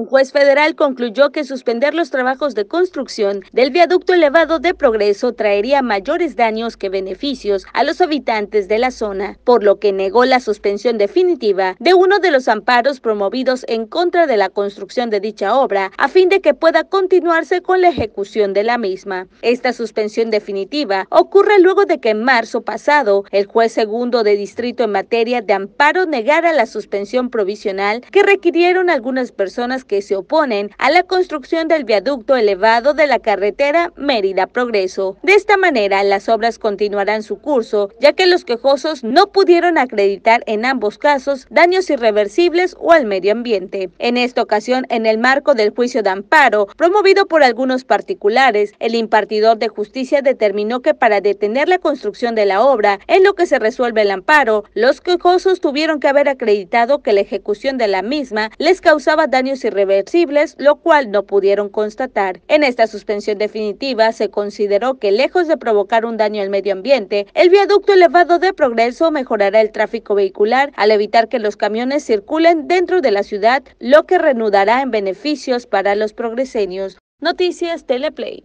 Un juez federal concluyó que suspender los trabajos de construcción del viaducto elevado de progreso traería mayores daños que beneficios a los habitantes de la zona, por lo que negó la suspensión definitiva de uno de los amparos promovidos en contra de la construcción de dicha obra a fin de que pueda continuarse con la ejecución de la misma. Esta suspensión definitiva ocurre luego de que en marzo pasado el juez segundo de distrito en materia de amparo negara la suspensión provisional que requirieron algunas personas que se oponen a la construcción del viaducto elevado de la carretera Mérida Progreso. De esta manera, las obras continuarán su curso, ya que los quejosos no pudieron acreditar en ambos casos daños irreversibles o al medio ambiente. En esta ocasión, en el marco del juicio de amparo, promovido por algunos particulares, el impartidor de justicia determinó que para detener la construcción de la obra, en lo que se resuelve el amparo, los quejosos tuvieron que haber acreditado que la ejecución de la misma les causaba daños irreversibles irreversibles, lo cual no pudieron constatar. En esta suspensión definitiva se consideró que lejos de provocar un daño al medio ambiente, el viaducto elevado de progreso mejorará el tráfico vehicular al evitar que los camiones circulen dentro de la ciudad, lo que reanudará en beneficios para los progreseños. Noticias Teleplay.